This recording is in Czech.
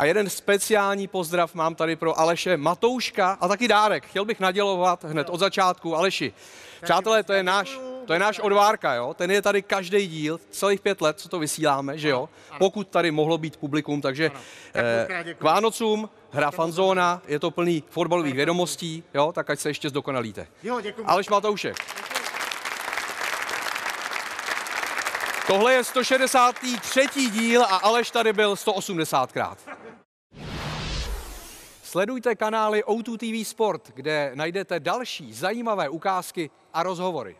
A jeden speciální pozdrav mám tady pro Aleše Matouška a taky dárek. Chtěl bych nadělovat hned od začátku Aleši. Přátelé, to je náš, to je náš odvárka, jo? Ten je tady každý díl, celých pět let, co to vysíláme, že jo? Pokud tady mohlo být publikum, takže k eh, Vánocům hra fanzóna, je to plný fotbalových vědomostí, jo? Tak ať se ještě zdokonalíte. Aleš Matoušek. Tohle je 163. díl a Aleš tady byl 180krát. Sledujte kanály O2 TV Sport, kde najdete další zajímavé ukázky a rozhovory.